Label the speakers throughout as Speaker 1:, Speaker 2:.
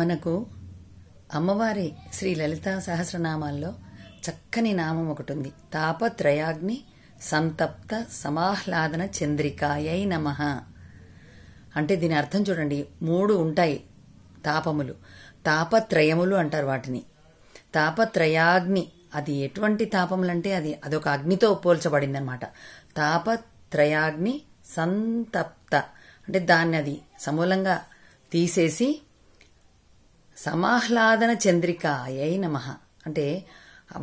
Speaker 1: మనకు అమ్మవారి శ్రీ లలిత సహస్రనామాల్లో చక్కని నామం ఒకటి ఉంది తాపత్రయాగ్ని సంతప్త సమాహ్లాదన చంద్రికాయై నమ అంటే దీని అర్థం చూడండి మూడు ఉంటాయి తాపములు తాపత్రయములు అంటారు వాటిని తాపత్రయాగ్ని అది ఎటువంటి తాపములంటే అది అదొక అగ్నితో పోల్చబడిందనమాట తాపత్రయాగ్ని సంతప్త అంటే దాన్ని అది సమూలంగా తీసేసి సమాహ్లాదన చంద్రికాయై నమ అంటే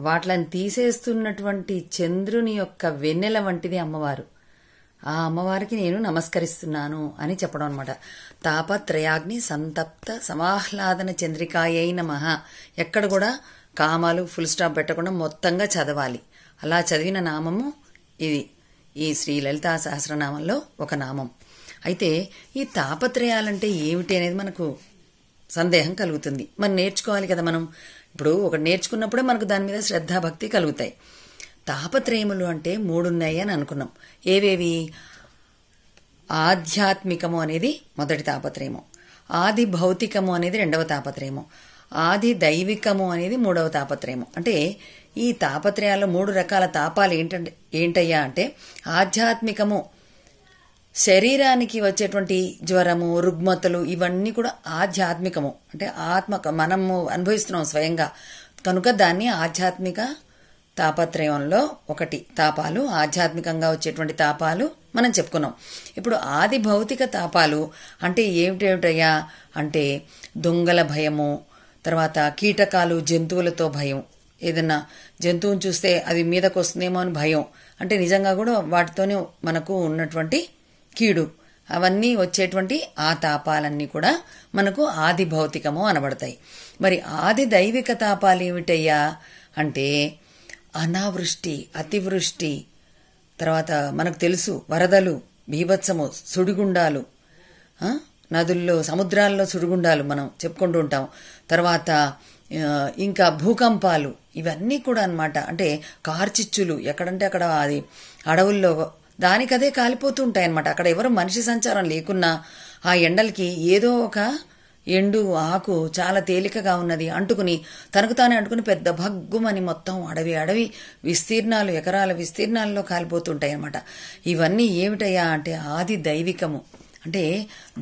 Speaker 1: వాటిని తీసేస్తున్నటువంటి చంద్రుని యొక్క వెన్నెల వంటిది అమ్మవారు ఆ అమ్మవారికి నేను నమస్కరిస్తున్నాను అని చెప్పడం అనమాట తాపత్రయాగ్ని సంతప్త సమాహ్లాదన చంద్రికాయై నమ ఎక్కడ కూడా కామాలు ఫుల్ స్టాప్ పెట్టకుండా మొత్తంగా చదవాలి అలా చదివిన నామము ఇది ఈ శ్రీ లలితా సహస్రనామంలో ఒక నామం అయితే ఈ తాపత్రయాలంటే ఏమిటి అనేది మనకు సందేహం కలుగుతుంది మనం నేర్చుకోవాలి కదా మనం ఇప్పుడు ఒకటి నేర్చుకున్నప్పుడే మనకు దాని మీద భక్తి కలుగుతాయి తాపత్రయములు అంటే మూడున్నాయి అని అనుకున్నాం ఏవేవి ఆధ్యాత్మికము అనేది మొదటి తాపత్రయము ఆది భౌతికము అనేది రెండవ తాపత్రయము ఆది దైవికము అనేది మూడవ తాపత్రయము అంటే ఈ తాపత్రయాల్లో మూడు రకాల తాపాలు ఏంటంటే ఏంటయ్యా అంటే ఆధ్యాత్మికము శరీరానికి వచ్చేటువంటి జ్వరము రుగ్మతలు ఇవన్నీ కూడా ఆధ్యాత్మికము అంటే ఆత్మక మనము అనుభవిస్తున్నాం స్వయంగా కనుక దాన్ని ఆధ్యాత్మిక తాపత్రయంలో ఒకటి తాపాలు ఆధ్యాత్మికంగా వచ్చేటువంటి తాపాలు మనం చెప్పుకున్నాం ఇప్పుడు ఆది భౌతిక తాపాలు అంటే ఏమిటేమిటయ్యా అంటే దొంగల భయము తర్వాత కీటకాలు జంతువులతో భయం ఏదన్నా జంతువుని చూస్తే అది మీదకు వస్తుందేమో అని భయం అంటే నిజంగా కూడా వాటితోనే మనకు ఉన్నటువంటి కీడు అవన్నీ వచ్చేటువంటి ఆ తాపాలన్నీ కూడా మనకు ఆది భౌతికము అనబడతాయి మరి ఆది దైవిక తాపాలు ఏమిటయ్యా అంటే అనావృష్టి అతివృష్టి తర్వాత మనకు తెలుసు వరదలు బీభత్సము సుడిగుండాలు నదుల్లో సముద్రాల్లో సుడిగుండాలు మనం చెప్పుకుంటూ ఉంటాం తర్వాత ఇంకా భూకంపాలు ఇవన్నీ కూడా అనమాట అంటే కార్చిచ్చులు ఎక్కడంటే అక్కడ అది అడవుల్లో దానికదే కాలిపోతూ ఉంటాయన్నమాట అక్కడ ఎవరు మనిషి సంచారం లేకున్నా ఆ ఎండలకి ఏదో ఒక ఎండు ఆకు చాలా తేలికగా ఉన్నది అంటుకుని తనకు తానే అంటుకుని పెద్ద భగ్గుమని మొత్తం అడవి అడవి విస్తీర్ణాలు ఎకరాల విస్తీర్ణాల్లో కాలిపోతుంటాయి అన్నమాట ఇవన్నీ ఏమిటయ్యా అంటే ఆది దైవికము అంటే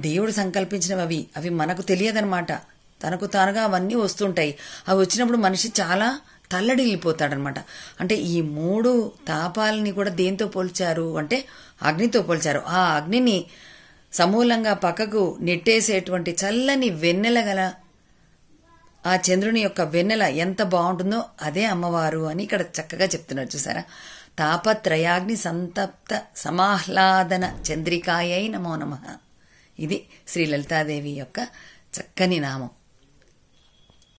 Speaker 1: దేవుడు సంకల్పించినవి అవి అవి మనకు తెలియదనమాట తనకు తానుగా అవన్నీ వస్తుంటాయి అవి వచ్చినప్పుడు మనిషి చాలా తల్లడిల్లిపోతాడనమాట అంటే ఈ మూడు తాపాలని కూడా దేంతో పోల్చారు అంటే అగ్నితో పోల్చారు ఆ అగ్నిని సమూలంగా పక్కకు నెట్టేసేటువంటి చల్లని వెన్నెల గల ఆ చంద్రుని యొక్క వెన్నెల ఎంత బాగుంటుందో అదే అమ్మవారు అని ఇక్కడ చక్కగా చెప్తున్నారు చూసారా తాపత్రయాగ్ని సంతప్త సమాహ్లాదన చంద్రికాయ నమో నమ ఇది శ్రీ లలితాదేవి యొక్క చక్కని నామం